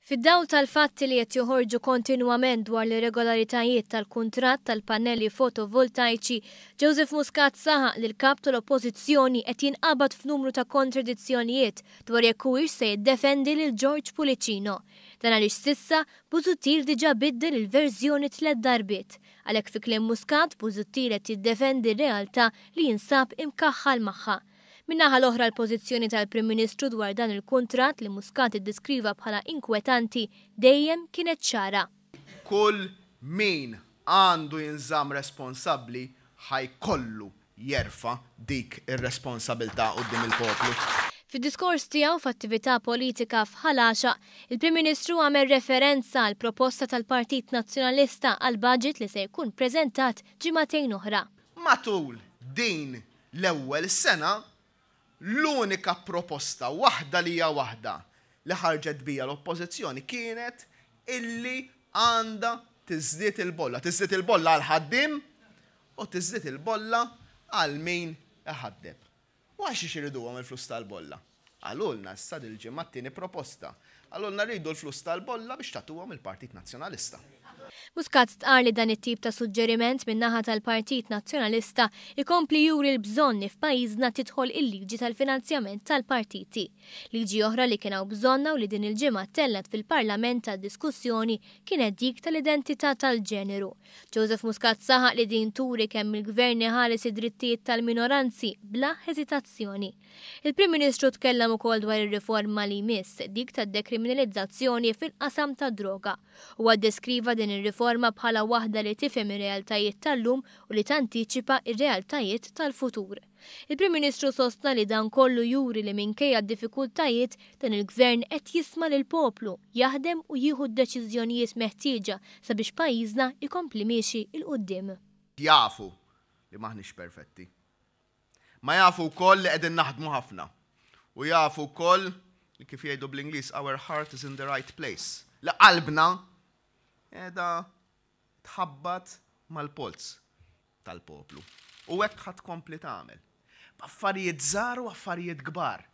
fid daw tal-fatti li qed joħorġu kontinwament dwar l-irregolaritajiet tal-kuntratt tal-pannelli fotovoltaiċi, Joseph Muscat saħaq li l-kap tal-oppożizzjoni qed jinqabad f'numru ta' kontradizzjonijiet dwar jekk huwiex se jiddefendi lil George Pulicino. Dan għaliex sissa Buzuttil diġà biddel il-verżjoni tliet darbiet. Għalhekk fi kliem Muscat Busuttil qed jiddefendi r-realtà li jinsab imkaħħal magħha. Minnaħa l-oħra l-pożizzjoni tal-Prim Ministru dwar dan il-kontrat li Muscat iddiskriva bħala inkwetanti dejjem kienet ċara. Kull min għandu jinżam responsabbli ħajkollu jerfa dik ir-responsabilità qudiem il-poplu. Fid-diskors tiegħu f'attività politika f'ħalaxa, il-Prim Ministru għamel referenza għal proposta tal-Partit Nazzjonalista għal budget li se jkun preżentat ġimatejn oħra. Matul din l-ewwel sena l-unika proposta, waħda li hija waħda li ħarġet bija l-oppożizzjoni kienet illi għanda tiżdiet il-bolla. Tiżdiet il-bolla għal ħaddim u tiżdiet il-bolla għal min ħaddeb. Waħx xiridu għam il-flus tal-bolla. Għalulna s-sad il ġemattini proposta. Għalulna rridu l-flus tal-bolla biex tatu għam il-Partit Nazjonalista. Muscat tqar li dan it-tip ta' suġġeriment min-naħa tal-Partit Nazzjonalista ikompli juri l-bżonni f'pajjiżna tidħol il-liġi tal-finanzjament tal-partiti. Liġi oħra li kienu bżonna u li din il-ġimgħa tellet fil-Parlament tad-diskussjoni kienet dik tal-identità tal-ġeneru. Joseph Muscat saħaq li din turi kemm il-gvern ħares id-drittijiet tal-minoranzi bla ħeżitazzjoni. Il-Prim Ministru tkellem ukoll dwar ir-riforma li jmiss dik tad-dekriminalizzazzjoni fil-qasam tad-droga u għad din ir ir-riforma bħala waħda li tifhem ir-realtajiet tal-lum u li tantiċipa ir-realtajiet tal-futur. Il-Prim Ministru sostna li dan kollu juri li minkejja d-diffikultajiet dan il-gvern qed jisma lil poplu jaħdem u jieħu d-deċiżjonijiet meħtieġa sabiex pajjiżna jkompli miexi il-qudiem. Jafu li maħniex perfetti. Ma jafu wkoll li qegħdin naħdmu ħafna. U jafu wkoll li kif jgħidu bl-Ingliż our heart is in the right place. La qalbna edha tħabbat mal-polz tal-poplu. U hekk ħat kompli tagħmel. Affarijiet zaru, affarijiet kbar